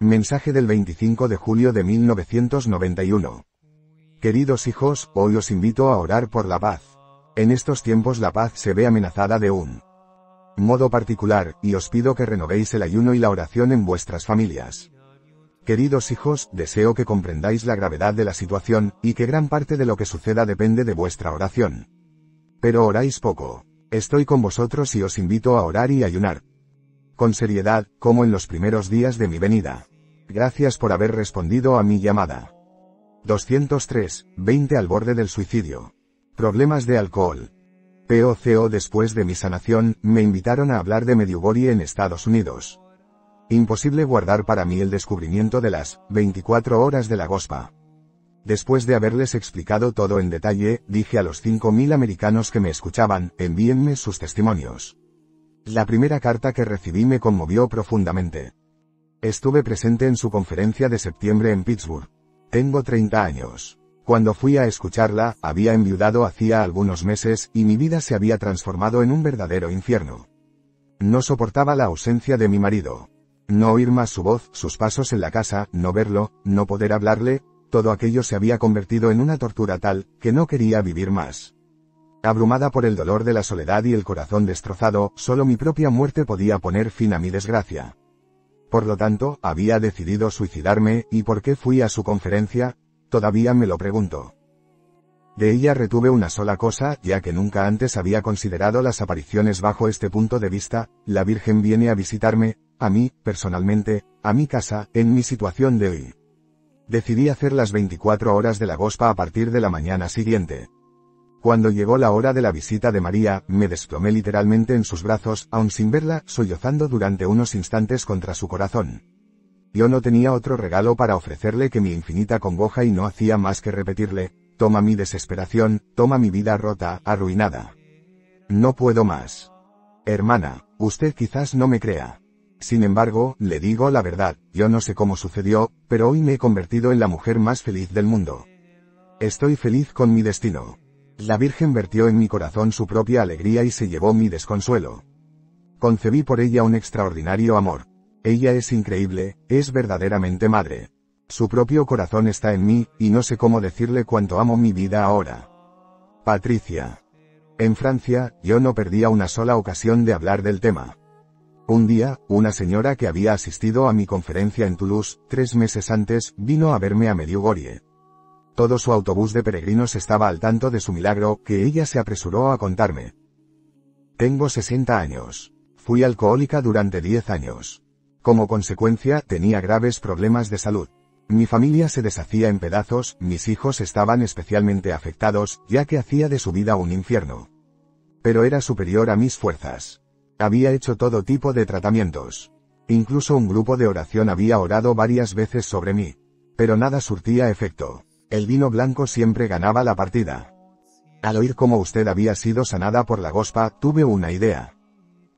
Mensaje del 25 de julio de 1991. Queridos hijos, hoy os invito a orar por la paz. En estos tiempos la paz se ve amenazada de un modo particular, y os pido que renovéis el ayuno y la oración en vuestras familias. Queridos hijos, deseo que comprendáis la gravedad de la situación, y que gran parte de lo que suceda depende de vuestra oración. Pero oráis poco. Estoy con vosotros y os invito a orar y ayunar. Con seriedad, como en los primeros días de mi venida. Gracias por haber respondido a mi llamada. 203, 20 al borde del suicidio. Problemas de alcohol. POCO después de mi sanación, me invitaron a hablar de Medjugorje en Estados Unidos. Imposible guardar para mí el descubrimiento de las 24 horas de la Gospa. Después de haberles explicado todo en detalle, dije a los 5.000 americanos que me escuchaban, envíenme sus testimonios. La primera carta que recibí me conmovió profundamente. Estuve presente en su conferencia de septiembre en Pittsburgh. Tengo 30 años. Cuando fui a escucharla, había enviudado hacía algunos meses y mi vida se había transformado en un verdadero infierno. No soportaba la ausencia de mi marido. No oír más su voz, sus pasos en la casa, no verlo, no poder hablarle, todo aquello se había convertido en una tortura tal, que no quería vivir más. Abrumada por el dolor de la soledad y el corazón destrozado, solo mi propia muerte podía poner fin a mi desgracia. Por lo tanto, había decidido suicidarme, ¿y por qué fui a su conferencia? Todavía me lo pregunto. De ella retuve una sola cosa, ya que nunca antes había considerado las apariciones bajo este punto de vista, la Virgen viene a visitarme, a mí, personalmente, a mi casa, en mi situación de hoy. Decidí hacer las 24 horas de la gospa a partir de la mañana siguiente. Cuando llegó la hora de la visita de María, me desplomé literalmente en sus brazos, aun sin verla, sollozando durante unos instantes contra su corazón. Yo no tenía otro regalo para ofrecerle que mi infinita congoja y no hacía más que repetirle, toma mi desesperación, toma mi vida rota, arruinada. No puedo más. Hermana, usted quizás no me crea. Sin embargo, le digo la verdad, yo no sé cómo sucedió, pero hoy me he convertido en la mujer más feliz del mundo. Estoy feliz con mi destino. La Virgen vertió en mi corazón su propia alegría y se llevó mi desconsuelo. Concebí por ella un extraordinario amor. Ella es increíble, es verdaderamente madre. Su propio corazón está en mí, y no sé cómo decirle cuánto amo mi vida ahora. Patricia. En Francia, yo no perdía una sola ocasión de hablar del tema. Un día, una señora que había asistido a mi conferencia en Toulouse, tres meses antes, vino a verme a Medjugorje. Todo su autobús de peregrinos estaba al tanto de su milagro, que ella se apresuró a contarme. Tengo 60 años. Fui alcohólica durante 10 años. Como consecuencia, tenía graves problemas de salud. Mi familia se deshacía en pedazos, mis hijos estaban especialmente afectados, ya que hacía de su vida un infierno. Pero era superior a mis fuerzas. Había hecho todo tipo de tratamientos. Incluso un grupo de oración había orado varias veces sobre mí. Pero nada surtía efecto el vino blanco siempre ganaba la partida. Al oír cómo usted había sido sanada por la gospa, tuve una idea.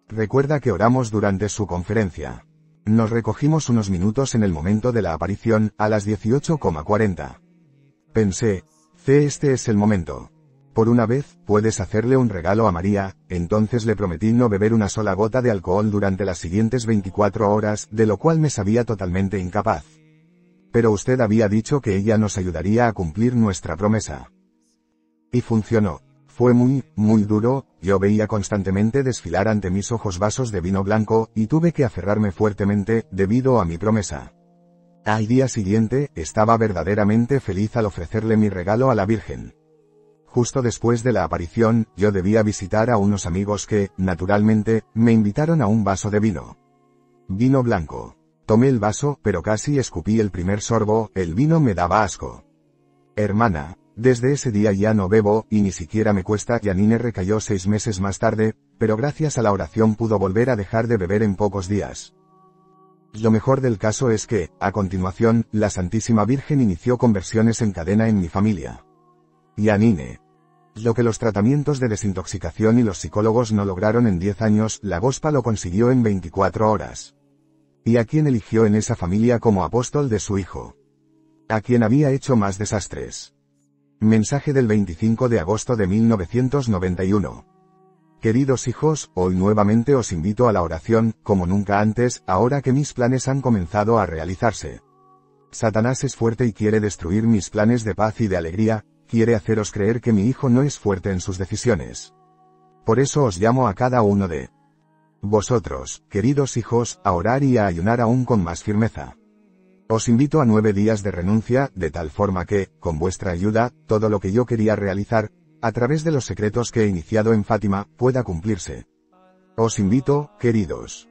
Recuerda que oramos durante su conferencia. Nos recogimos unos minutos en el momento de la aparición, a las 18,40. Pensé, C, este es el momento. Por una vez, puedes hacerle un regalo a María, entonces le prometí no beber una sola gota de alcohol durante las siguientes 24 horas, de lo cual me sabía totalmente incapaz. Pero usted había dicho que ella nos ayudaría a cumplir nuestra promesa. Y funcionó. Fue muy, muy duro, yo veía constantemente desfilar ante mis ojos vasos de vino blanco, y tuve que aferrarme fuertemente, debido a mi promesa. Al día siguiente, estaba verdaderamente feliz al ofrecerle mi regalo a la Virgen. Justo después de la aparición, yo debía visitar a unos amigos que, naturalmente, me invitaron a un vaso de vino. Vino blanco. Tomé el vaso, pero casi escupí el primer sorbo, el vino me daba asco. Hermana, desde ese día ya no bebo, y ni siquiera me cuesta. Yanine recayó seis meses más tarde, pero gracias a la oración pudo volver a dejar de beber en pocos días. Lo mejor del caso es que, a continuación, la Santísima Virgen inició conversiones en cadena en mi familia. Yanine. Lo que los tratamientos de desintoxicación y los psicólogos no lograron en 10 años, la Gospa lo consiguió en 24 horas y a quien eligió en esa familia como apóstol de su hijo. A quien había hecho más desastres. Mensaje del 25 de agosto de 1991. Queridos hijos, hoy nuevamente os invito a la oración, como nunca antes, ahora que mis planes han comenzado a realizarse. Satanás es fuerte y quiere destruir mis planes de paz y de alegría, quiere haceros creer que mi hijo no es fuerte en sus decisiones. Por eso os llamo a cada uno de vosotros, queridos hijos, a orar y a ayunar aún con más firmeza. Os invito a nueve días de renuncia, de tal forma que, con vuestra ayuda, todo lo que yo quería realizar, a través de los secretos que he iniciado en Fátima, pueda cumplirse. Os invito, queridos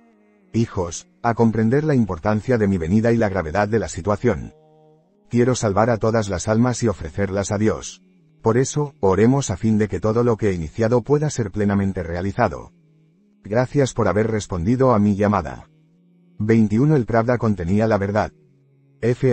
hijos, a comprender la importancia de mi venida y la gravedad de la situación. Quiero salvar a todas las almas y ofrecerlas a Dios. Por eso, oremos a fin de que todo lo que he iniciado pueda ser plenamente realizado. Gracias por haber respondido a mi llamada. 21 El Pravda contenía la verdad. F.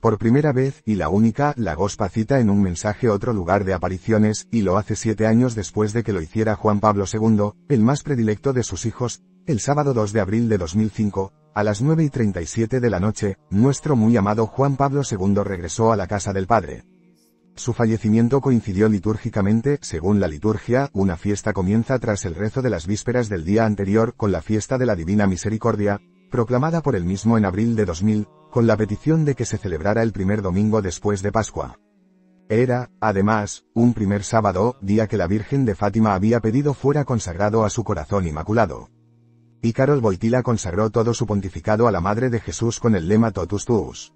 Por primera vez, y la única, la Gospa cita en un mensaje otro lugar de apariciones, y lo hace siete años después de que lo hiciera Juan Pablo II, el más predilecto de sus hijos, el sábado 2 de abril de 2005, a las 9 y 37 de la noche, nuestro muy amado Juan Pablo II regresó a la casa del padre. Su fallecimiento coincidió litúrgicamente, según la liturgia, una fiesta comienza tras el rezo de las vísperas del día anterior con la fiesta de la Divina Misericordia, proclamada por el mismo en abril de 2000, con la petición de que se celebrara el primer domingo después de Pascua. Era, además, un primer sábado, día que la Virgen de Fátima había pedido fuera consagrado a su corazón inmaculado. Y Carol Boitila consagró todo su pontificado a la Madre de Jesús con el lema Totus Tuus.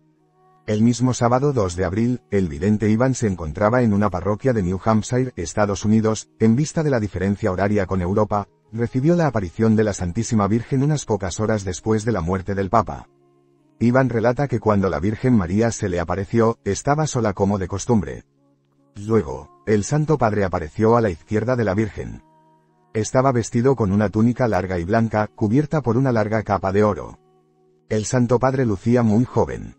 El mismo sábado 2 de abril, el vidente Iván se encontraba en una parroquia de New Hampshire, Estados Unidos, en vista de la diferencia horaria con Europa, recibió la aparición de la Santísima Virgen unas pocas horas después de la muerte del Papa. Iván relata que cuando la Virgen María se le apareció, estaba sola como de costumbre. Luego, el Santo Padre apareció a la izquierda de la Virgen. Estaba vestido con una túnica larga y blanca, cubierta por una larga capa de oro. El Santo Padre lucía muy joven.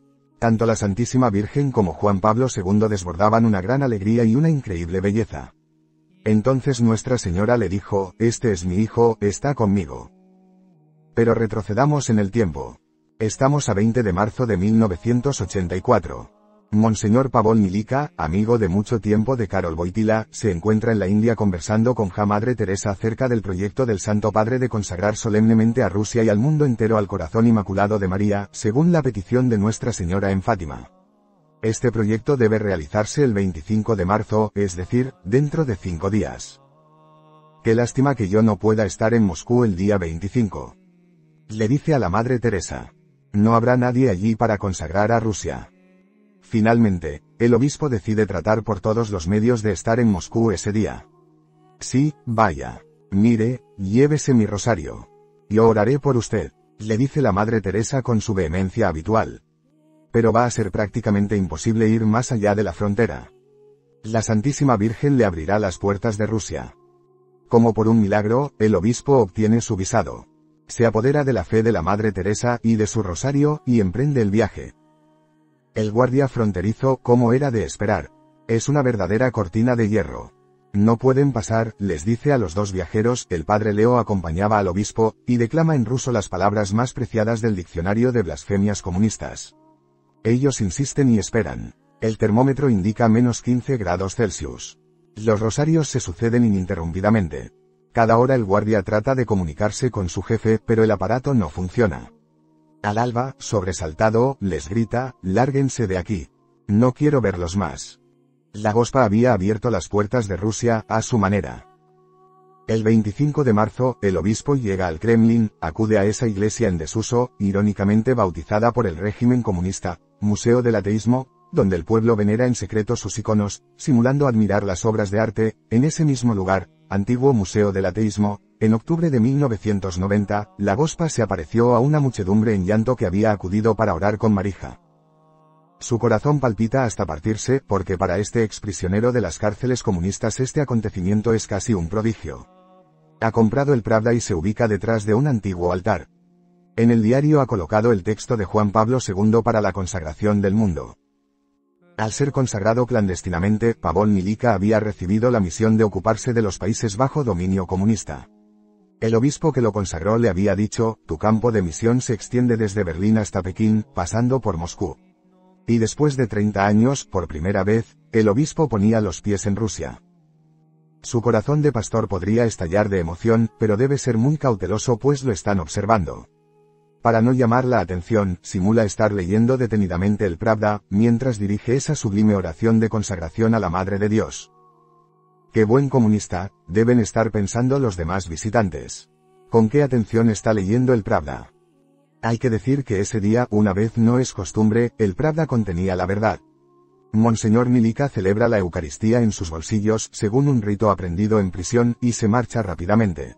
Tanto la Santísima Virgen como Juan Pablo II desbordaban una gran alegría y una increíble belleza. Entonces Nuestra Señora le dijo, Este es mi hijo, está conmigo. Pero retrocedamos en el tiempo. Estamos a 20 de marzo de 1984. Monseñor Pavol Milica, amigo de mucho tiempo de Carol Boitila, se encuentra en la India conversando con Ja Madre Teresa acerca del proyecto del Santo Padre de consagrar solemnemente a Rusia y al mundo entero al corazón inmaculado de María, según la petición de Nuestra Señora en Fátima. Este proyecto debe realizarse el 25 de marzo, es decir, dentro de cinco días. Qué lástima que yo no pueda estar en Moscú el día 25. Le dice a la Madre Teresa. No habrá nadie allí para consagrar a Rusia. Finalmente, el obispo decide tratar por todos los medios de estar en Moscú ese día. Sí, vaya. Mire, llévese mi rosario. Yo oraré por usted, le dice la Madre Teresa con su vehemencia habitual. Pero va a ser prácticamente imposible ir más allá de la frontera. La Santísima Virgen le abrirá las puertas de Rusia. Como por un milagro, el obispo obtiene su visado. Se apodera de la fe de la Madre Teresa y de su rosario y emprende el viaje. El guardia fronterizo, como era de esperar, es una verdadera cortina de hierro. No pueden pasar, les dice a los dos viajeros, el padre Leo acompañaba al obispo, y declama en ruso las palabras más preciadas del diccionario de blasfemias comunistas. Ellos insisten y esperan. El termómetro indica menos 15 grados Celsius. Los rosarios se suceden ininterrumpidamente. Cada hora el guardia trata de comunicarse con su jefe, pero el aparato no funciona. Al alba, sobresaltado, les grita, lárguense de aquí. No quiero verlos más. La Gospa había abierto las puertas de Rusia, a su manera. El 25 de marzo, el obispo llega al Kremlin, acude a esa iglesia en desuso, irónicamente bautizada por el régimen comunista, Museo del Ateísmo, donde el pueblo venera en secreto sus iconos, simulando admirar las obras de arte, en ese mismo lugar, antiguo Museo del Ateísmo, en octubre de 1990, la Gospa se apareció a una muchedumbre en llanto que había acudido para orar con Marija. Su corazón palpita hasta partirse, porque para este exprisionero de las cárceles comunistas este acontecimiento es casi un prodigio. Ha comprado el Pravda y se ubica detrás de un antiguo altar. En el diario ha colocado el texto de Juan Pablo II para la consagración del mundo. Al ser consagrado clandestinamente, Pavón Milica había recibido la misión de ocuparse de los países bajo dominio comunista. El obispo que lo consagró le había dicho, tu campo de misión se extiende desde Berlín hasta Pekín, pasando por Moscú. Y después de 30 años, por primera vez, el obispo ponía los pies en Rusia. Su corazón de pastor podría estallar de emoción, pero debe ser muy cauteloso pues lo están observando. Para no llamar la atención, simula estar leyendo detenidamente el Pravda, mientras dirige esa sublime oración de consagración a la Madre de Dios. Qué buen comunista, deben estar pensando los demás visitantes. ¿Con qué atención está leyendo el Pravda? Hay que decir que ese día, una vez no es costumbre, el Pravda contenía la verdad. Monseñor Milica celebra la Eucaristía en sus bolsillos, según un rito aprendido en prisión, y se marcha rápidamente.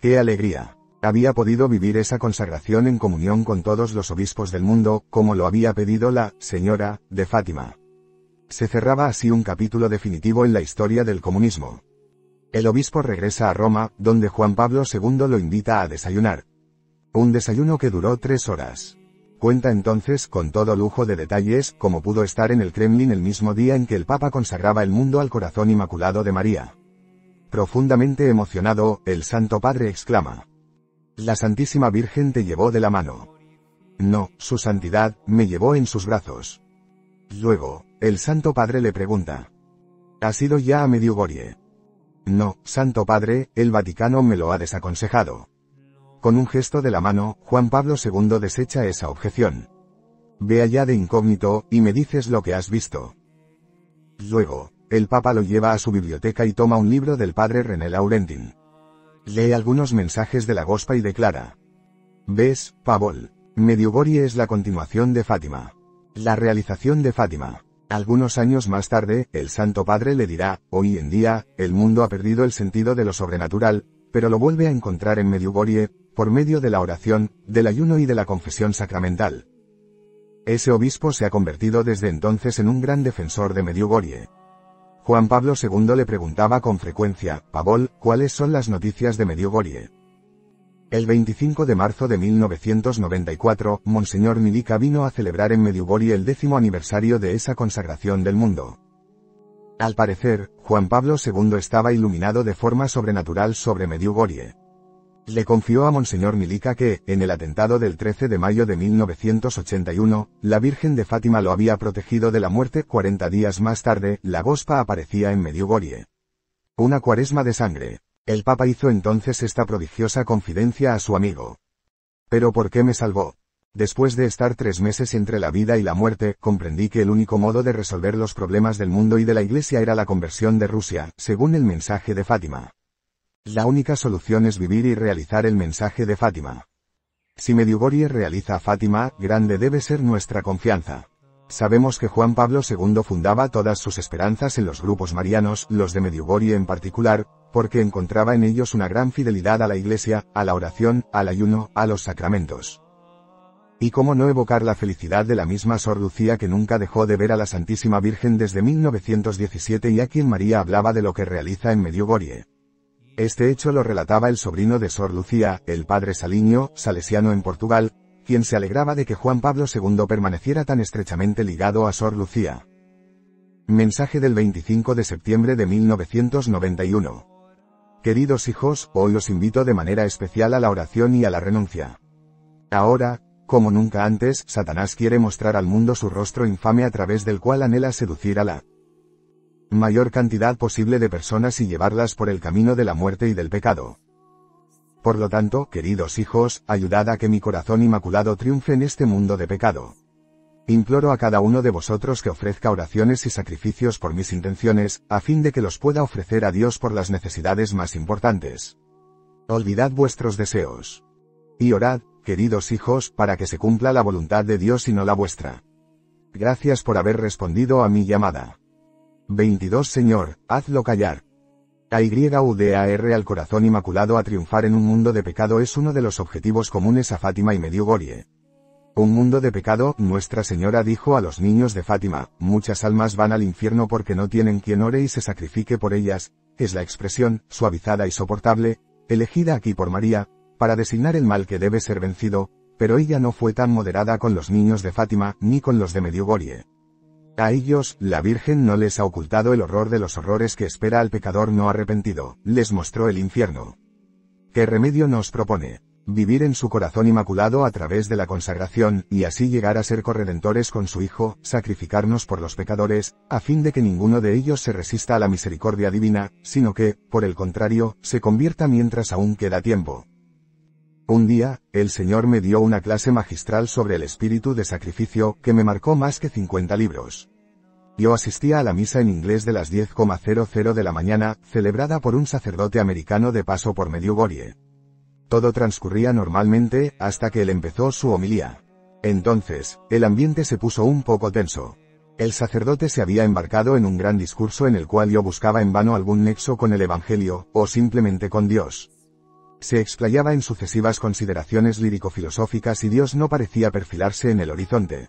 ¡Qué alegría! Había podido vivir esa consagración en comunión con todos los obispos del mundo, como lo había pedido la señora de Fátima. Se cerraba así un capítulo definitivo en la historia del comunismo. El obispo regresa a Roma, donde Juan Pablo II lo invita a desayunar. Un desayuno que duró tres horas. Cuenta entonces con todo lujo de detalles como pudo estar en el Kremlin el mismo día en que el Papa consagraba el mundo al corazón inmaculado de María. Profundamente emocionado, el Santo Padre exclama. La Santísima Virgen te llevó de la mano. No, su santidad, me llevó en sus brazos. Luego, el Santo Padre le pregunta. ¿Has ido ya a Mediugorie? No, Santo Padre, el Vaticano me lo ha desaconsejado. Con un gesto de la mano, Juan Pablo II desecha esa objeción. Ve allá de incógnito, y me dices lo que has visto. Luego, el Papa lo lleva a su biblioteca y toma un libro del padre René Laurentin. Lee algunos mensajes de la Gospa y declara. ¿Ves, Pavol? Mediugorie es la continuación de Fátima. La realización de Fátima. Algunos años más tarde, el Santo Padre le dirá, hoy en día, el mundo ha perdido el sentido de lo sobrenatural, pero lo vuelve a encontrar en Medjugorje, por medio de la oración, del ayuno y de la confesión sacramental. Ese obispo se ha convertido desde entonces en un gran defensor de Medjugorje. Juan Pablo II le preguntaba con frecuencia, Pavol, ¿cuáles son las noticias de Medjugorje? El 25 de marzo de 1994, Monseñor Milica vino a celebrar en Medjugorje el décimo aniversario de esa consagración del mundo. Al parecer, Juan Pablo II estaba iluminado de forma sobrenatural sobre Medjugorje. Le confió a Monseñor Milica que, en el atentado del 13 de mayo de 1981, la Virgen de Fátima lo había protegido de la muerte 40 días más tarde, la Gospa aparecía en Medjugorje. Una cuaresma de sangre. El Papa hizo entonces esta prodigiosa confidencia a su amigo. Pero ¿por qué me salvó? Después de estar tres meses entre la vida y la muerte, comprendí que el único modo de resolver los problemas del mundo y de la Iglesia era la conversión de Rusia, según el mensaje de Fátima. La única solución es vivir y realizar el mensaje de Fátima. Si Medjugorje realiza Fátima, grande debe ser nuestra confianza. Sabemos que Juan Pablo II fundaba todas sus esperanzas en los grupos marianos, los de Medjugorje en particular, porque encontraba en ellos una gran fidelidad a la Iglesia, a la oración, al ayuno, a los sacramentos. Y cómo no evocar la felicidad de la misma Sor Lucía que nunca dejó de ver a la Santísima Virgen desde 1917 y a quien María hablaba de lo que realiza en Medjugorje. Este hecho lo relataba el sobrino de Sor Lucía, el padre Saliño, salesiano en Portugal, quien se alegraba de que Juan Pablo II permaneciera tan estrechamente ligado a Sor Lucía. Mensaje del 25 de septiembre de 1991. Queridos hijos, hoy os invito de manera especial a la oración y a la renuncia. Ahora, como nunca antes, Satanás quiere mostrar al mundo su rostro infame a través del cual anhela seducir a la mayor cantidad posible de personas y llevarlas por el camino de la muerte y del pecado. Por lo tanto, queridos hijos, ayudad a que mi corazón inmaculado triunfe en este mundo de pecado. Imploro a cada uno de vosotros que ofrezca oraciones y sacrificios por mis intenciones, a fin de que los pueda ofrecer a Dios por las necesidades más importantes. Olvidad vuestros deseos. Y orad, queridos hijos, para que se cumpla la voluntad de Dios y no la vuestra. Gracias por haber respondido a mi llamada. 22 Señor, hazlo callar. AYUDAR al corazón inmaculado a triunfar en un mundo de pecado es uno de los objetivos comunes a Fátima y Medjugorje. Un mundo de pecado, Nuestra Señora dijo a los niños de Fátima, muchas almas van al infierno porque no tienen quien ore y se sacrifique por ellas, es la expresión, suavizada y soportable, elegida aquí por María, para designar el mal que debe ser vencido, pero ella no fue tan moderada con los niños de Fátima, ni con los de Medjugorje. A ellos, la Virgen no les ha ocultado el horror de los horrores que espera al pecador no arrepentido, les mostró el infierno. ¿Qué remedio nos propone? Vivir en su corazón inmaculado a través de la consagración, y así llegar a ser corredentores con su Hijo, sacrificarnos por los pecadores, a fin de que ninguno de ellos se resista a la misericordia divina, sino que, por el contrario, se convierta mientras aún queda tiempo. Un día, el Señor me dio una clase magistral sobre el espíritu de sacrificio que me marcó más que 50 libros. Yo asistía a la misa en inglés de las 10,00 de la mañana, celebrada por un sacerdote americano de paso por Medjugorje. Todo transcurría normalmente, hasta que él empezó su homilía. Entonces, el ambiente se puso un poco tenso. El sacerdote se había embarcado en un gran discurso en el cual yo buscaba en vano algún nexo con el Evangelio, o simplemente con Dios se explayaba en sucesivas consideraciones lírico-filosóficas y Dios no parecía perfilarse en el horizonte.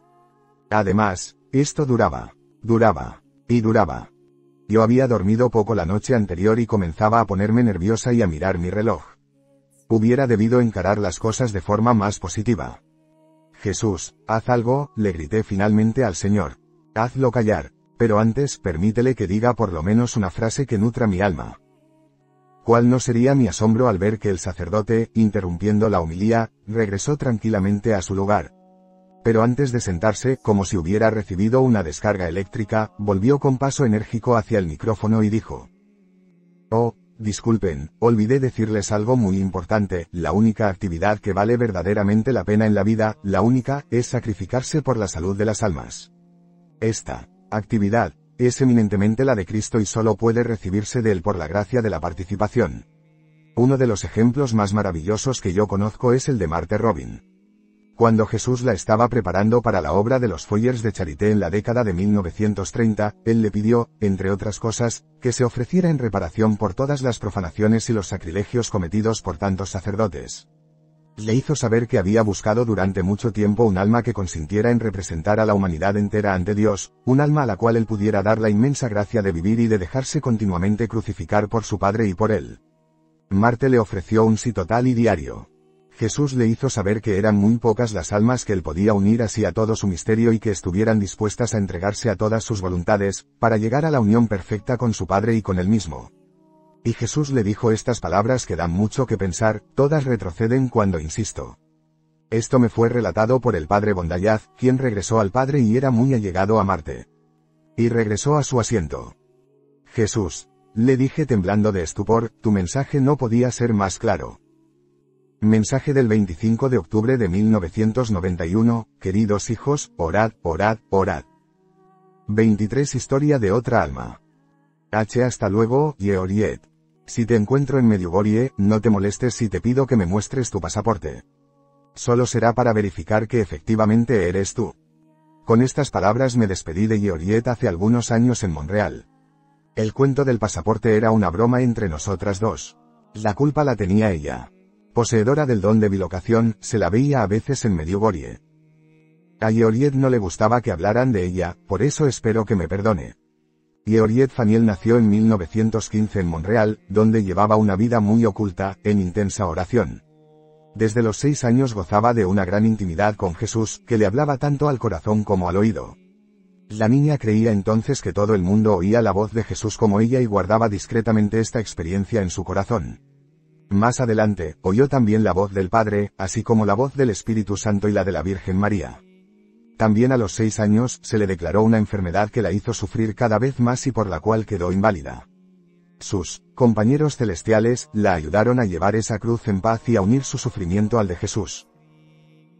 Además, esto duraba, duraba, y duraba. Yo había dormido poco la noche anterior y comenzaba a ponerme nerviosa y a mirar mi reloj. Hubiera debido encarar las cosas de forma más positiva. Jesús, haz algo, le grité finalmente al Señor. Hazlo callar, pero antes permítele que diga por lo menos una frase que nutra mi alma. ¿Cuál no sería mi asombro al ver que el sacerdote, interrumpiendo la humilía, regresó tranquilamente a su lugar? Pero antes de sentarse, como si hubiera recibido una descarga eléctrica, volvió con paso enérgico hacia el micrófono y dijo. Oh, disculpen, olvidé decirles algo muy importante, la única actividad que vale verdaderamente la pena en la vida, la única, es sacrificarse por la salud de las almas. Esta actividad, es eminentemente la de Cristo y solo puede recibirse de Él por la gracia de la participación. Uno de los ejemplos más maravillosos que yo conozco es el de Marte Robin. Cuando Jesús la estaba preparando para la obra de los Foyers de Charité en la década de 1930, él le pidió, entre otras cosas, que se ofreciera en reparación por todas las profanaciones y los sacrilegios cometidos por tantos sacerdotes le hizo saber que había buscado durante mucho tiempo un alma que consintiera en representar a la humanidad entera ante Dios, un alma a la cual él pudiera dar la inmensa gracia de vivir y de dejarse continuamente crucificar por su Padre y por él. Marte le ofreció un sí total y diario. Jesús le hizo saber que eran muy pocas las almas que él podía unir así a todo su misterio y que estuvieran dispuestas a entregarse a todas sus voluntades, para llegar a la unión perfecta con su Padre y con él mismo. Y Jesús le dijo estas palabras que dan mucho que pensar, todas retroceden cuando insisto. Esto me fue relatado por el padre Bondayaz, quien regresó al padre y era muy allegado a Marte. Y regresó a su asiento. Jesús, le dije temblando de estupor, tu mensaje no podía ser más claro. Mensaje del 25 de octubre de 1991, queridos hijos, orad, orad, orad. 23 Historia de otra alma. H. Hasta luego, Yeoriet. Si te encuentro en Medjugorje, no te molestes si te pido que me muestres tu pasaporte. Solo será para verificar que efectivamente eres tú. Con estas palabras me despedí de Georgette hace algunos años en Montreal. El cuento del pasaporte era una broma entre nosotras dos. La culpa la tenía ella. Poseedora del don de bilocación, se la veía a veces en Medjugorje. A Georgette no le gustaba que hablaran de ella, por eso espero que me perdone. Pierre Faniel nació en 1915 en Montreal, donde llevaba una vida muy oculta, en intensa oración. Desde los seis años gozaba de una gran intimidad con Jesús, que le hablaba tanto al corazón como al oído. La niña creía entonces que todo el mundo oía la voz de Jesús como ella y guardaba discretamente esta experiencia en su corazón. Más adelante, oyó también la voz del Padre, así como la voz del Espíritu Santo y la de la Virgen María. También a los seis años se le declaró una enfermedad que la hizo sufrir cada vez más y por la cual quedó inválida. Sus compañeros celestiales la ayudaron a llevar esa cruz en paz y a unir su sufrimiento al de Jesús.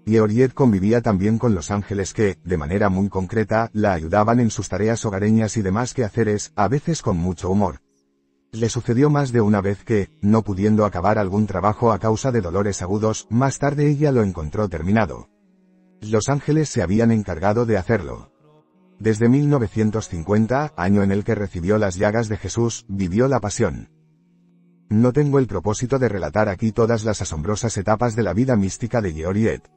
Y Oriet convivía también con los ángeles que, de manera muy concreta, la ayudaban en sus tareas hogareñas y demás quehaceres, a veces con mucho humor. Le sucedió más de una vez que, no pudiendo acabar algún trabajo a causa de dolores agudos, más tarde ella lo encontró terminado. Los Ángeles se habían encargado de hacerlo. Desde 1950, año en el que recibió las llagas de Jesús, vivió la pasión. No tengo el propósito de relatar aquí todas las asombrosas etapas de la vida mística de Georgette.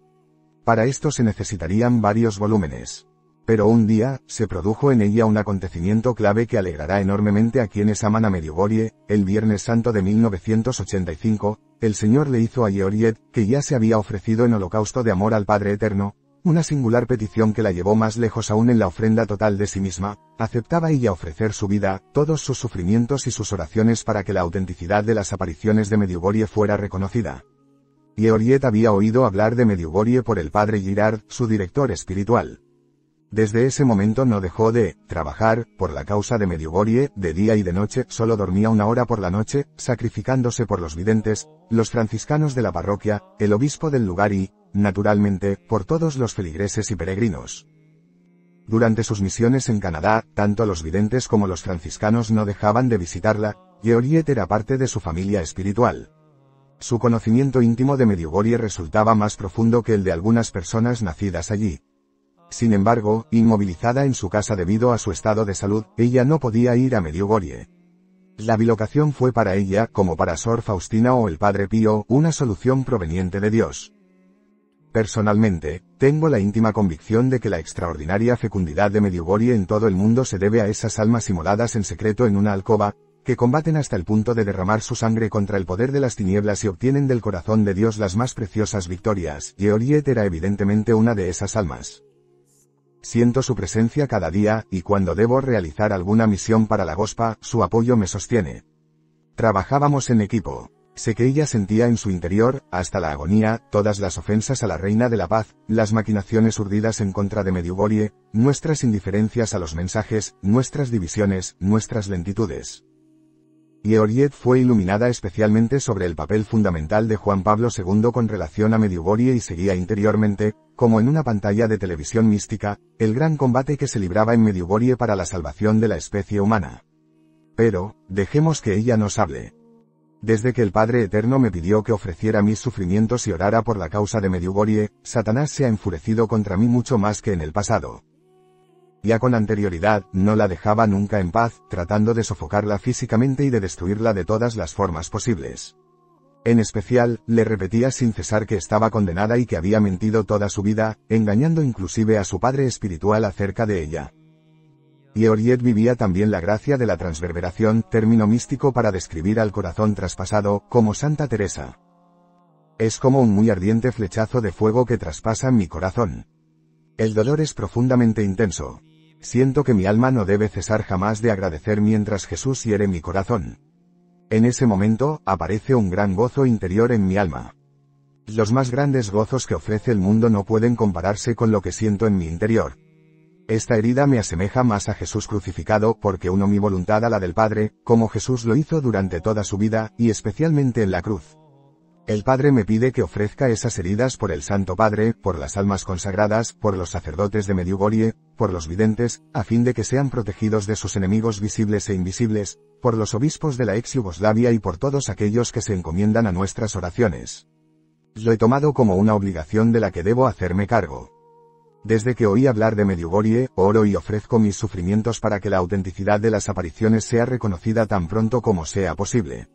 Para esto se necesitarían varios volúmenes. Pero un día, se produjo en ella un acontecimiento clave que alegrará enormemente a quienes aman a Medjugorje, el Viernes Santo de 1985, el Señor le hizo a Yeoriet, que ya se había ofrecido en holocausto de amor al Padre Eterno, una singular petición que la llevó más lejos aún en la ofrenda total de sí misma, aceptaba ella ofrecer su vida, todos sus sufrimientos y sus oraciones para que la autenticidad de las apariciones de Medjugorje fuera reconocida. Yeoriet había oído hablar de Medjugorje por el padre Girard, su director espiritual. Desde ese momento no dejó de trabajar por la causa de Medjugorje, de día y de noche, solo dormía una hora por la noche, sacrificándose por los videntes, los franciscanos de la parroquia, el obispo del lugar y, naturalmente, por todos los feligreses y peregrinos. Durante sus misiones en Canadá, tanto los videntes como los franciscanos no dejaban de visitarla, Oriette era parte de su familia espiritual. Su conocimiento íntimo de Medjugorje resultaba más profundo que el de algunas personas nacidas allí. Sin embargo, inmovilizada en su casa debido a su estado de salud, ella no podía ir a Medjugorje. La bilocación fue para ella, como para Sor Faustina o el Padre Pío, una solución proveniente de Dios. Personalmente, tengo la íntima convicción de que la extraordinaria fecundidad de Medjugorje en todo el mundo se debe a esas almas simuladas en secreto en una alcoba, que combaten hasta el punto de derramar su sangre contra el poder de las tinieblas y obtienen del corazón de Dios las más preciosas victorias. Georgiette era evidentemente una de esas almas. Siento su presencia cada día, y cuando debo realizar alguna misión para la GOSPA, su apoyo me sostiene. Trabajábamos en equipo. Sé que ella sentía en su interior, hasta la agonía, todas las ofensas a la Reina de la Paz, las maquinaciones urdidas en contra de Mediugorie, nuestras indiferencias a los mensajes, nuestras divisiones, nuestras lentitudes y fue iluminada especialmente sobre el papel fundamental de Juan Pablo II con relación a Medjugorje y seguía interiormente, como en una pantalla de televisión mística, el gran combate que se libraba en Medjugorje para la salvación de la especie humana. Pero, dejemos que ella nos hable. Desde que el Padre Eterno me pidió que ofreciera mis sufrimientos y orara por la causa de Medjugorje, Satanás se ha enfurecido contra mí mucho más que en el pasado ya con anterioridad, no la dejaba nunca en paz, tratando de sofocarla físicamente y de destruirla de todas las formas posibles. En especial, le repetía sin cesar que estaba condenada y que había mentido toda su vida, engañando inclusive a su padre espiritual acerca de ella. Y Oriette vivía también la gracia de la transverberación, término místico para describir al corazón traspasado, como Santa Teresa. Es como un muy ardiente flechazo de fuego que traspasa mi corazón. El dolor es profundamente intenso, Siento que mi alma no debe cesar jamás de agradecer mientras Jesús hiere mi corazón. En ese momento, aparece un gran gozo interior en mi alma. Los más grandes gozos que ofrece el mundo no pueden compararse con lo que siento en mi interior. Esta herida me asemeja más a Jesús crucificado porque uno mi voluntad a la del Padre, como Jesús lo hizo durante toda su vida, y especialmente en la cruz. El Padre me pide que ofrezca esas heridas por el Santo Padre, por las almas consagradas, por los sacerdotes de Mediugorie, por los videntes, a fin de que sean protegidos de sus enemigos visibles e invisibles, por los obispos de la ex Yugoslavia y por todos aquellos que se encomiendan a nuestras oraciones. Lo he tomado como una obligación de la que debo hacerme cargo. Desde que oí hablar de Mediugorie, oro y ofrezco mis sufrimientos para que la autenticidad de las apariciones sea reconocida tan pronto como sea posible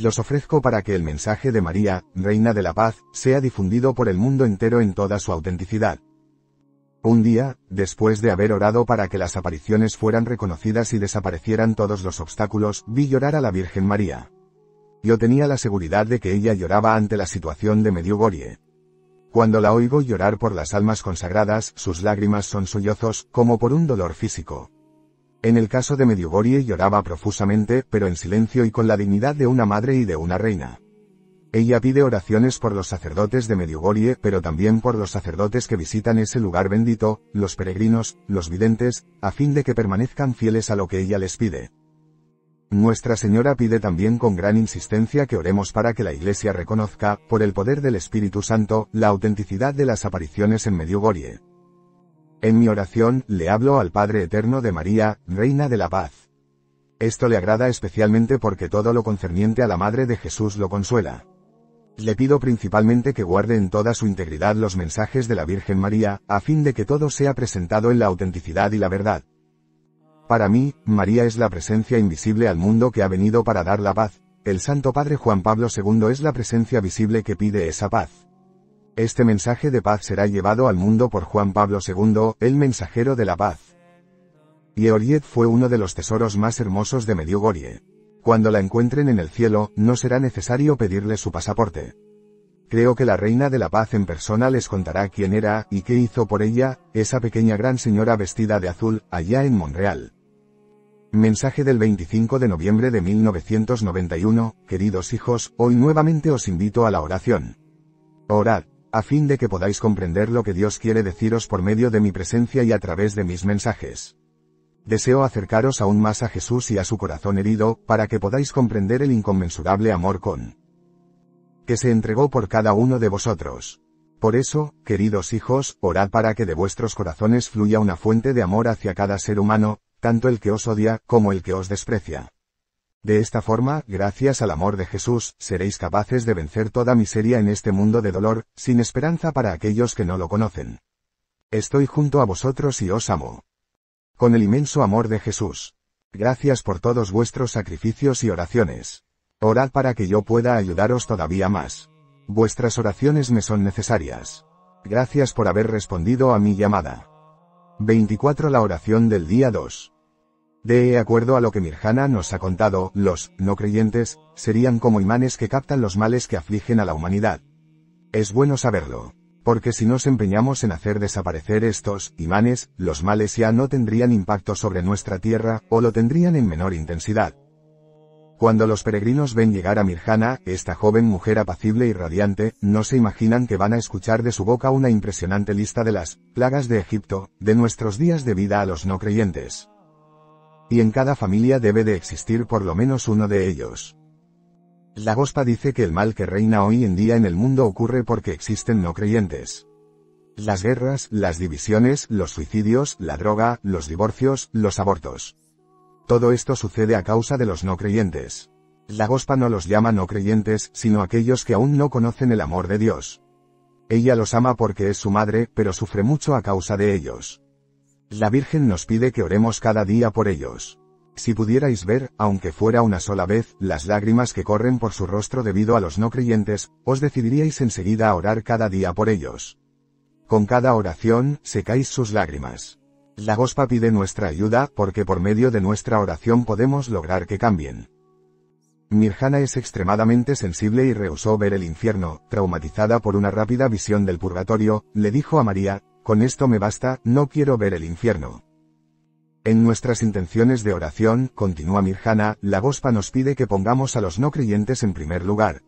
los ofrezco para que el mensaje de María, Reina de la Paz, sea difundido por el mundo entero en toda su autenticidad. Un día, después de haber orado para que las apariciones fueran reconocidas y desaparecieran todos los obstáculos, vi llorar a la Virgen María. Yo tenía la seguridad de que ella lloraba ante la situación de Medjugorje. Cuando la oigo llorar por las almas consagradas, sus lágrimas son sollozos, como por un dolor físico. En el caso de Medjugorje lloraba profusamente, pero en silencio y con la dignidad de una madre y de una reina. Ella pide oraciones por los sacerdotes de Medjugorje, pero también por los sacerdotes que visitan ese lugar bendito, los peregrinos, los videntes, a fin de que permanezcan fieles a lo que ella les pide. Nuestra Señora pide también con gran insistencia que oremos para que la Iglesia reconozca, por el poder del Espíritu Santo, la autenticidad de las apariciones en Medjugorje. En mi oración, le hablo al Padre Eterno de María, Reina de la Paz. Esto le agrada especialmente porque todo lo concerniente a la Madre de Jesús lo consuela. Le pido principalmente que guarde en toda su integridad los mensajes de la Virgen María, a fin de que todo sea presentado en la autenticidad y la verdad. Para mí, María es la presencia invisible al mundo que ha venido para dar la paz. El Santo Padre Juan Pablo II es la presencia visible que pide esa paz. Este mensaje de paz será llevado al mundo por Juan Pablo II, el mensajero de la paz. Y Eoriet fue uno de los tesoros más hermosos de Gorie. Cuando la encuentren en el cielo, no será necesario pedirle su pasaporte. Creo que la reina de la paz en persona les contará quién era y qué hizo por ella, esa pequeña gran señora vestida de azul, allá en Montreal. Mensaje del 25 de noviembre de 1991, queridos hijos, hoy nuevamente os invito a la oración. Orad a fin de que podáis comprender lo que Dios quiere deciros por medio de mi presencia y a través de mis mensajes. Deseo acercaros aún más a Jesús y a su corazón herido, para que podáis comprender el inconmensurable amor con que se entregó por cada uno de vosotros. Por eso, queridos hijos, orad para que de vuestros corazones fluya una fuente de amor hacia cada ser humano, tanto el que os odia como el que os desprecia. De esta forma, gracias al amor de Jesús, seréis capaces de vencer toda miseria en este mundo de dolor, sin esperanza para aquellos que no lo conocen. Estoy junto a vosotros y os amo. Con el inmenso amor de Jesús. Gracias por todos vuestros sacrificios y oraciones. Orad para que yo pueda ayudaros todavía más. Vuestras oraciones me son necesarias. Gracias por haber respondido a mi llamada. 24 La oración del día 2. De acuerdo a lo que Mirjana nos ha contado, los no creyentes serían como imanes que captan los males que afligen a la humanidad. Es bueno saberlo, porque si nos empeñamos en hacer desaparecer estos imanes, los males ya no tendrían impacto sobre nuestra tierra, o lo tendrían en menor intensidad. Cuando los peregrinos ven llegar a Mirjana, esta joven mujer apacible y radiante, no se imaginan que van a escuchar de su boca una impresionante lista de las plagas de Egipto, de nuestros días de vida a los no creyentes y en cada familia debe de existir por lo menos uno de ellos. La Gospa dice que el mal que reina hoy en día en el mundo ocurre porque existen no creyentes. Las guerras, las divisiones, los suicidios, la droga, los divorcios, los abortos. Todo esto sucede a causa de los no creyentes. La Gospa no los llama no creyentes, sino aquellos que aún no conocen el amor de Dios. Ella los ama porque es su madre, pero sufre mucho a causa de ellos. La Virgen nos pide que oremos cada día por ellos. Si pudierais ver, aunque fuera una sola vez, las lágrimas que corren por su rostro debido a los no creyentes, os decidiríais enseguida a orar cada día por ellos. Con cada oración, secáis sus lágrimas. La Gospa pide nuestra ayuda, porque por medio de nuestra oración podemos lograr que cambien. Mirjana es extremadamente sensible y rehusó ver el infierno, traumatizada por una rápida visión del purgatorio, le dijo a María, con esto me basta, no quiero ver el infierno. En nuestras intenciones de oración, continúa Mirjana, la Gospa nos pide que pongamos a los no creyentes en primer lugar.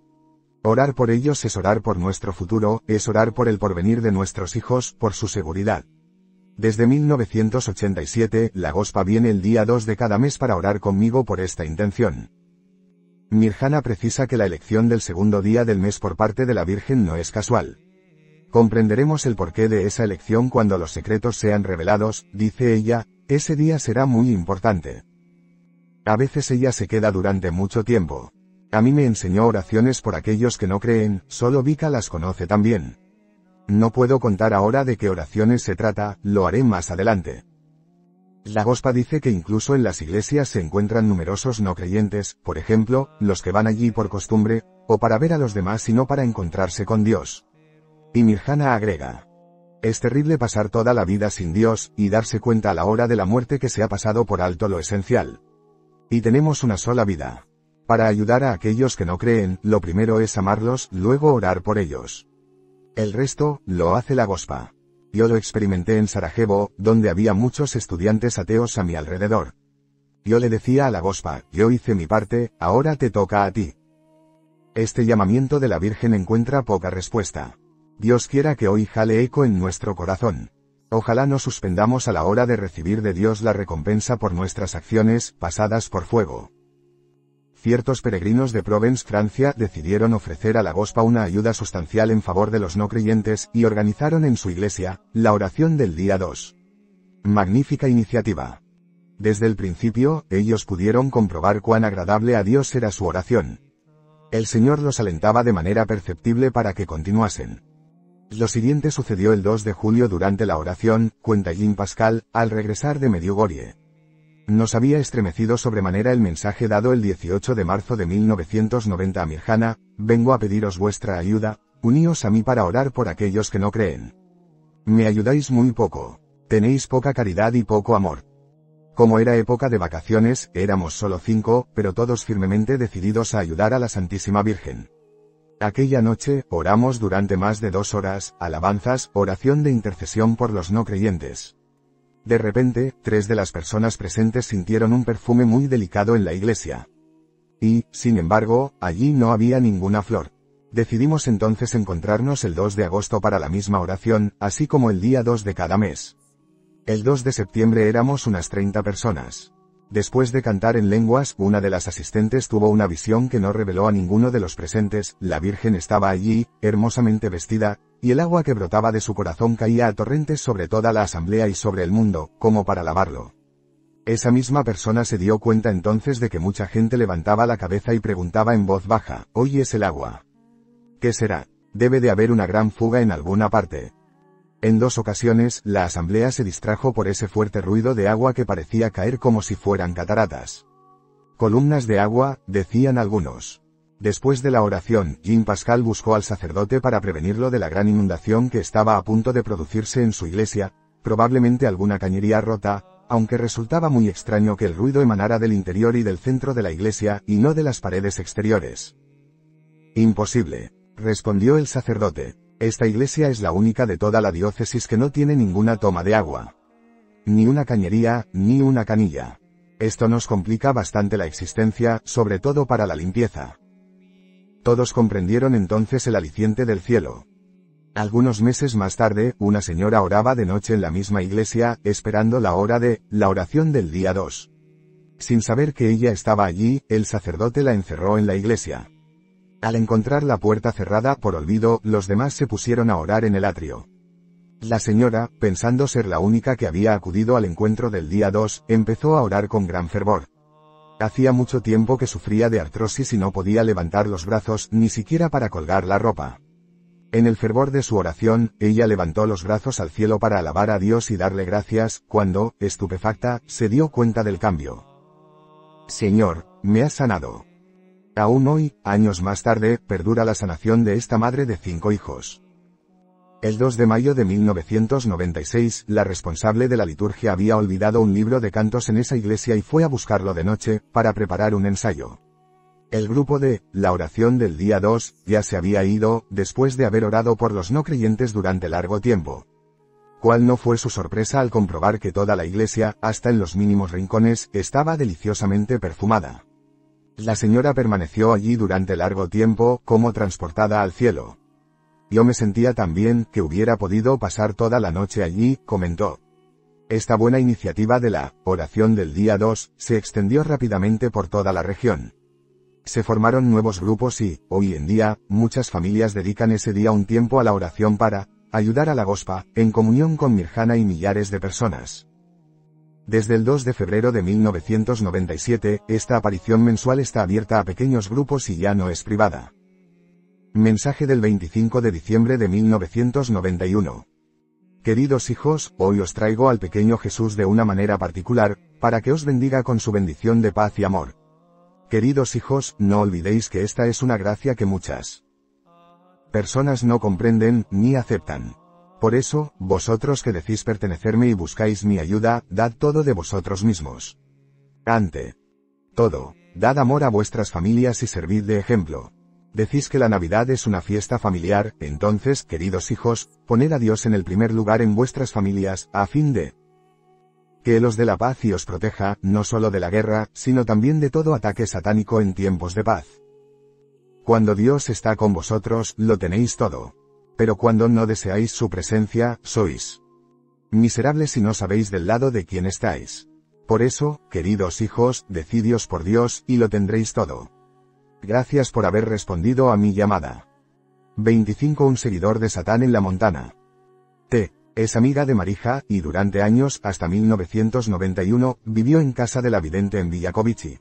Orar por ellos es orar por nuestro futuro, es orar por el porvenir de nuestros hijos, por su seguridad. Desde 1987, la Gospa viene el día 2 de cada mes para orar conmigo por esta intención. Mirjana precisa que la elección del segundo día del mes por parte de la Virgen no es casual. Comprenderemos el porqué de esa elección cuando los secretos sean revelados, dice ella, ese día será muy importante. A veces ella se queda durante mucho tiempo. A mí me enseñó oraciones por aquellos que no creen, solo Vika las conoce también. No puedo contar ahora de qué oraciones se trata, lo haré más adelante. La Gospa dice que incluso en las iglesias se encuentran numerosos no creyentes, por ejemplo, los que van allí por costumbre, o para ver a los demás y no para encontrarse con Dios. Y Mirjana agrega. Es terrible pasar toda la vida sin Dios, y darse cuenta a la hora de la muerte que se ha pasado por alto lo esencial. Y tenemos una sola vida. Para ayudar a aquellos que no creen, lo primero es amarlos, luego orar por ellos. El resto, lo hace la gospa. Yo lo experimenté en Sarajevo, donde había muchos estudiantes ateos a mi alrededor. Yo le decía a la gospa, yo hice mi parte, ahora te toca a ti. Este llamamiento de la Virgen encuentra poca respuesta. Dios quiera que hoy jale eco en nuestro corazón. Ojalá no suspendamos a la hora de recibir de Dios la recompensa por nuestras acciones, pasadas por fuego. Ciertos peregrinos de Provence, Francia, decidieron ofrecer a la Gospa una ayuda sustancial en favor de los no creyentes y organizaron en su iglesia, la oración del día 2. Magnífica iniciativa. Desde el principio, ellos pudieron comprobar cuán agradable a Dios era su oración. El Señor los alentaba de manera perceptible para que continuasen. Lo siguiente sucedió el 2 de julio durante la oración, cuenta Jean Pascal, al regresar de Medjugorje. Nos había estremecido sobremanera el mensaje dado el 18 de marzo de 1990 a Mirjana, vengo a pediros vuestra ayuda, uníos a mí para orar por aquellos que no creen. Me ayudáis muy poco. Tenéis poca caridad y poco amor. Como era época de vacaciones, éramos solo cinco, pero todos firmemente decididos a ayudar a la Santísima Virgen. Aquella noche, oramos durante más de dos horas, alabanzas, oración de intercesión por los no creyentes. De repente, tres de las personas presentes sintieron un perfume muy delicado en la iglesia. Y, sin embargo, allí no había ninguna flor. Decidimos entonces encontrarnos el 2 de agosto para la misma oración, así como el día 2 de cada mes. El 2 de septiembre éramos unas 30 personas. Después de cantar en lenguas, una de las asistentes tuvo una visión que no reveló a ninguno de los presentes, la Virgen estaba allí, hermosamente vestida, y el agua que brotaba de su corazón caía a torrentes sobre toda la asamblea y sobre el mundo, como para lavarlo. Esa misma persona se dio cuenta entonces de que mucha gente levantaba la cabeza y preguntaba en voz baja, hoy es el agua. ¿Qué será? Debe de haber una gran fuga en alguna parte. En dos ocasiones, la asamblea se distrajo por ese fuerte ruido de agua que parecía caer como si fueran cataratas. Columnas de agua, decían algunos. Después de la oración, Jim Pascal buscó al sacerdote para prevenirlo de la gran inundación que estaba a punto de producirse en su iglesia, probablemente alguna cañería rota, aunque resultaba muy extraño que el ruido emanara del interior y del centro de la iglesia y no de las paredes exteriores. Imposible, respondió el sacerdote. Esta iglesia es la única de toda la diócesis que no tiene ninguna toma de agua. Ni una cañería, ni una canilla. Esto nos complica bastante la existencia, sobre todo para la limpieza. Todos comprendieron entonces el aliciente del cielo. Algunos meses más tarde, una señora oraba de noche en la misma iglesia, esperando la hora de, la oración del día 2. Sin saber que ella estaba allí, el sacerdote la encerró en la iglesia. Al encontrar la puerta cerrada por olvido, los demás se pusieron a orar en el atrio. La señora, pensando ser la única que había acudido al encuentro del día 2, empezó a orar con gran fervor. Hacía mucho tiempo que sufría de artrosis y no podía levantar los brazos, ni siquiera para colgar la ropa. En el fervor de su oración, ella levantó los brazos al cielo para alabar a Dios y darle gracias, cuando, estupefacta, se dio cuenta del cambio. Señor, me has sanado. Aún hoy, años más tarde, perdura la sanación de esta madre de cinco hijos. El 2 de mayo de 1996, la responsable de la liturgia había olvidado un libro de cantos en esa iglesia y fue a buscarlo de noche, para preparar un ensayo. El grupo de la oración del día 2 ya se había ido, después de haber orado por los no creyentes durante largo tiempo. ¿Cuál no fue su sorpresa al comprobar que toda la iglesia, hasta en los mínimos rincones, estaba deliciosamente perfumada? La señora permaneció allí durante largo tiempo, como transportada al cielo. Yo me sentía tan bien que hubiera podido pasar toda la noche allí, comentó. Esta buena iniciativa de la oración del día 2 se extendió rápidamente por toda la región. Se formaron nuevos grupos y, hoy en día, muchas familias dedican ese día un tiempo a la oración para ayudar a la Gospa, en comunión con Mirjana y millares de personas. Desde el 2 de febrero de 1997, esta aparición mensual está abierta a pequeños grupos y ya no es privada. Mensaje del 25 de diciembre de 1991. Queridos hijos, hoy os traigo al pequeño Jesús de una manera particular, para que os bendiga con su bendición de paz y amor. Queridos hijos, no olvidéis que esta es una gracia que muchas personas no comprenden ni aceptan. Por eso, vosotros que decís pertenecerme y buscáis mi ayuda, dad todo de vosotros mismos. Ante. Todo, dad amor a vuestras familias y servid de ejemplo. Decís que la Navidad es una fiesta familiar, entonces, queridos hijos, poned a Dios en el primer lugar en vuestras familias, a fin de que los de la paz y os proteja, no solo de la guerra, sino también de todo ataque satánico en tiempos de paz. Cuando Dios está con vosotros, lo tenéis todo. Pero cuando no deseáis su presencia, sois miserables si no sabéis del lado de quién estáis. Por eso, queridos hijos, decidios por Dios, y lo tendréis todo. Gracias por haber respondido a mi llamada. 25 Un seguidor de Satán en la montana. T. Es amiga de Marija, y durante años, hasta 1991, vivió en casa de la en Villacovici.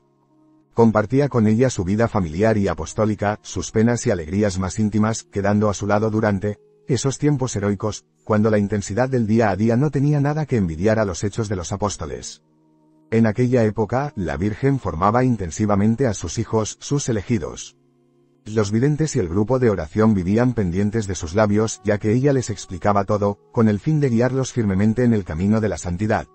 Compartía con ella su vida familiar y apostólica, sus penas y alegrías más íntimas, quedando a su lado durante esos tiempos heroicos, cuando la intensidad del día a día no tenía nada que envidiar a los hechos de los apóstoles. En aquella época, la Virgen formaba intensivamente a sus hijos, sus elegidos. Los videntes y el grupo de oración vivían pendientes de sus labios, ya que ella les explicaba todo, con el fin de guiarlos firmemente en el camino de la santidad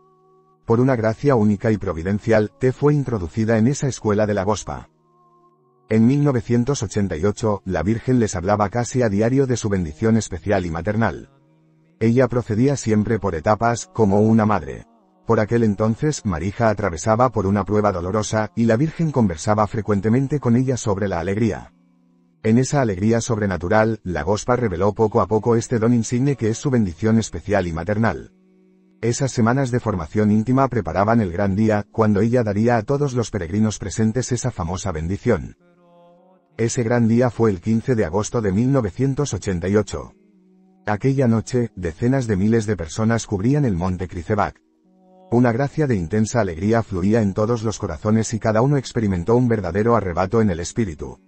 por una gracia única y providencial, te fue introducida en esa escuela de la Gospa. En 1988, la Virgen les hablaba casi a diario de su bendición especial y maternal. Ella procedía siempre por etapas, como una madre. Por aquel entonces, Marija atravesaba por una prueba dolorosa, y la Virgen conversaba frecuentemente con ella sobre la alegría. En esa alegría sobrenatural, la Gospa reveló poco a poco este don insigne que es su bendición especial y maternal. Esas semanas de formación íntima preparaban el gran día, cuando ella daría a todos los peregrinos presentes esa famosa bendición. Ese gran día fue el 15 de agosto de 1988. Aquella noche, decenas de miles de personas cubrían el monte Cricevac. Una gracia de intensa alegría fluía en todos los corazones y cada uno experimentó un verdadero arrebato en el espíritu.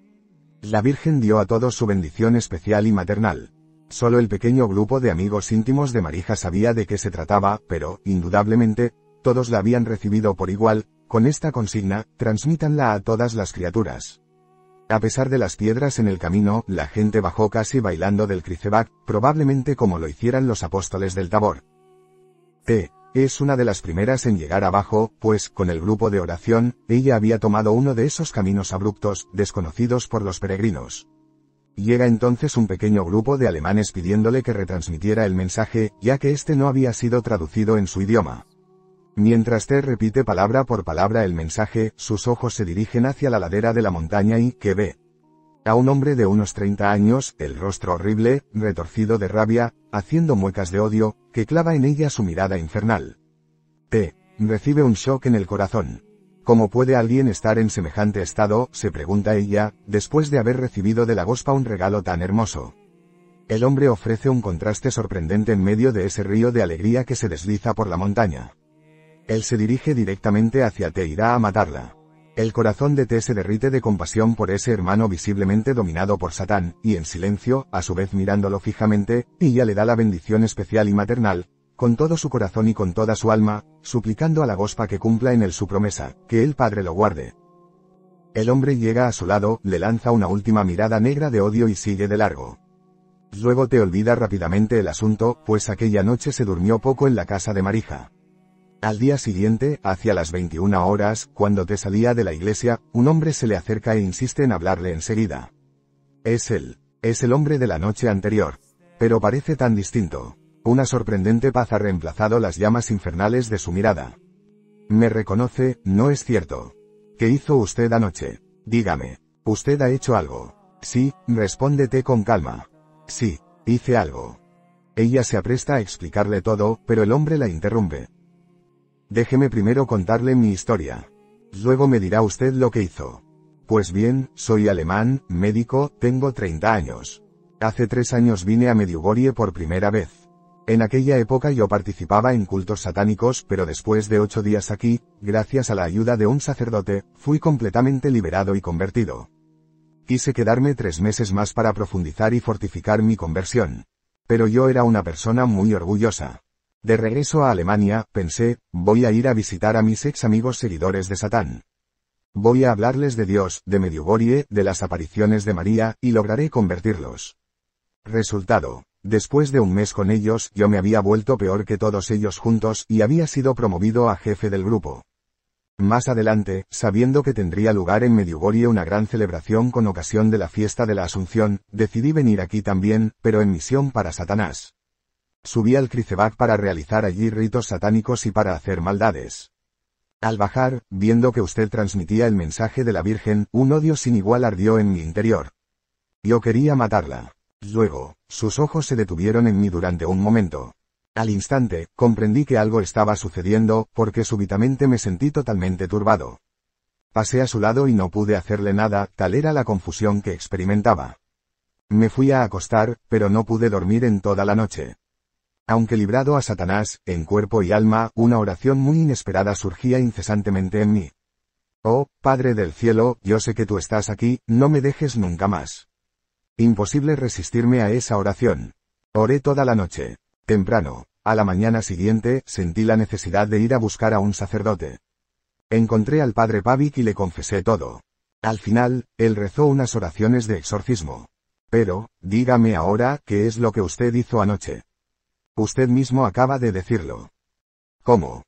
La Virgen dio a todos su bendición especial y maternal. Solo el pequeño grupo de amigos íntimos de Marija sabía de qué se trataba, pero, indudablemente, todos la habían recibido por igual, con esta consigna, transmítanla a todas las criaturas. A pesar de las piedras en el camino, la gente bajó casi bailando del Cricebac, probablemente como lo hicieran los apóstoles del Tabor. T. Es una de las primeras en llegar abajo, pues, con el grupo de oración, ella había tomado uno de esos caminos abruptos, desconocidos por los peregrinos. Llega entonces un pequeño grupo de alemanes pidiéndole que retransmitiera el mensaje, ya que este no había sido traducido en su idioma. Mientras T repite palabra por palabra el mensaje, sus ojos se dirigen hacia la ladera de la montaña y, que ve? A un hombre de unos 30 años, el rostro horrible, retorcido de rabia, haciendo muecas de odio, que clava en ella su mirada infernal. T. Recibe un shock en el corazón. ¿Cómo puede alguien estar en semejante estado? se pregunta ella, después de haber recibido de la Gospa un regalo tan hermoso. El hombre ofrece un contraste sorprendente en medio de ese río de alegría que se desliza por la montaña. Él se dirige directamente hacia Te irá a matarla. El corazón de T se derrite de compasión por ese hermano visiblemente dominado por Satán, y en silencio, a su vez mirándolo fijamente, ella le da la bendición especial y maternal, con todo su corazón y con toda su alma, suplicando a la gospa que cumpla en él su promesa, que el Padre lo guarde. El hombre llega a su lado, le lanza una última mirada negra de odio y sigue de largo. Luego te olvida rápidamente el asunto, pues aquella noche se durmió poco en la casa de Marija. Al día siguiente, hacia las 21 horas, cuando te salía de la iglesia, un hombre se le acerca e insiste en hablarle enseguida. Es él, es el hombre de la noche anterior. Pero parece tan distinto. Una sorprendente paz ha reemplazado las llamas infernales de su mirada. Me reconoce, no es cierto. ¿Qué hizo usted anoche? Dígame. ¿Usted ha hecho algo? Sí, respóndete con calma. Sí, hice algo. Ella se apresta a explicarle todo, pero el hombre la interrumpe. Déjeme primero contarle mi historia. Luego me dirá usted lo que hizo. Pues bien, soy alemán, médico, tengo 30 años. Hace tres años vine a Mediugorie por primera vez. En aquella época yo participaba en cultos satánicos, pero después de ocho días aquí, gracias a la ayuda de un sacerdote, fui completamente liberado y convertido. Quise quedarme tres meses más para profundizar y fortificar mi conversión. Pero yo era una persona muy orgullosa. De regreso a Alemania, pensé, voy a ir a visitar a mis ex amigos seguidores de Satán. Voy a hablarles de Dios, de Medjugorje, de las apariciones de María, y lograré convertirlos. Resultado. Después de un mes con ellos, yo me había vuelto peor que todos ellos juntos y había sido promovido a jefe del grupo. Más adelante, sabiendo que tendría lugar en Medjugorje una gran celebración con ocasión de la fiesta de la Asunción, decidí venir aquí también, pero en misión para Satanás. Subí al Cricebac para realizar allí ritos satánicos y para hacer maldades. Al bajar, viendo que usted transmitía el mensaje de la Virgen, un odio sin igual ardió en mi interior. Yo quería matarla. Luego, sus ojos se detuvieron en mí durante un momento. Al instante, comprendí que algo estaba sucediendo, porque súbitamente me sentí totalmente turbado. Pasé a su lado y no pude hacerle nada, tal era la confusión que experimentaba. Me fui a acostar, pero no pude dormir en toda la noche. Aunque librado a Satanás, en cuerpo y alma, una oración muy inesperada surgía incesantemente en mí. Oh, Padre del cielo, yo sé que tú estás aquí, no me dejes nunca más. Imposible resistirme a esa oración. Oré toda la noche. Temprano, a la mañana siguiente, sentí la necesidad de ir a buscar a un sacerdote. Encontré al padre Pavik y le confesé todo. Al final, él rezó unas oraciones de exorcismo. Pero, dígame ahora, ¿qué es lo que usted hizo anoche? Usted mismo acaba de decirlo. ¿Cómo?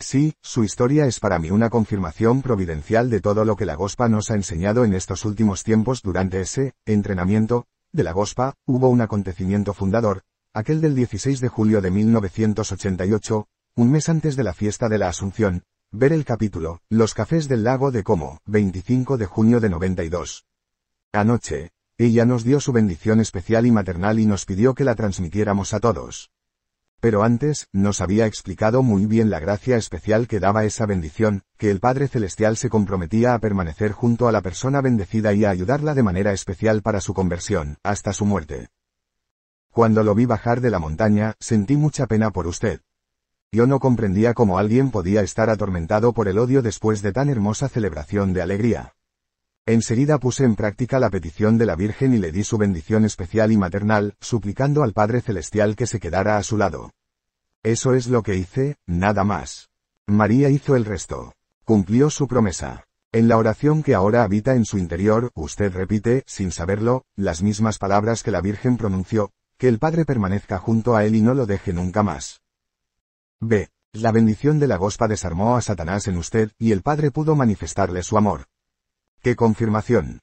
Sí, su historia es para mí una confirmación providencial de todo lo que la Gospa nos ha enseñado en estos últimos tiempos durante ese entrenamiento de la Gospa, hubo un acontecimiento fundador, aquel del 16 de julio de 1988, un mes antes de la fiesta de la Asunción. Ver el capítulo, Los cafés del lago de Como, 25 de junio de 92. Anoche, ella nos dio su bendición especial y maternal y nos pidió que la transmitiéramos a todos. Pero antes, nos había explicado muy bien la gracia especial que daba esa bendición, que el Padre Celestial se comprometía a permanecer junto a la persona bendecida y a ayudarla de manera especial para su conversión, hasta su muerte. Cuando lo vi bajar de la montaña, sentí mucha pena por usted. Yo no comprendía cómo alguien podía estar atormentado por el odio después de tan hermosa celebración de alegría. Enseguida puse en práctica la petición de la Virgen y le di su bendición especial y maternal, suplicando al Padre Celestial que se quedara a su lado. Eso es lo que hice, nada más. María hizo el resto. Cumplió su promesa. En la oración que ahora habita en su interior, usted repite, sin saberlo, las mismas palabras que la Virgen pronunció, que el Padre permanezca junto a él y no lo deje nunca más. B. La bendición de la gospa desarmó a Satanás en usted, y el Padre pudo manifestarle su amor. ¡Qué confirmación!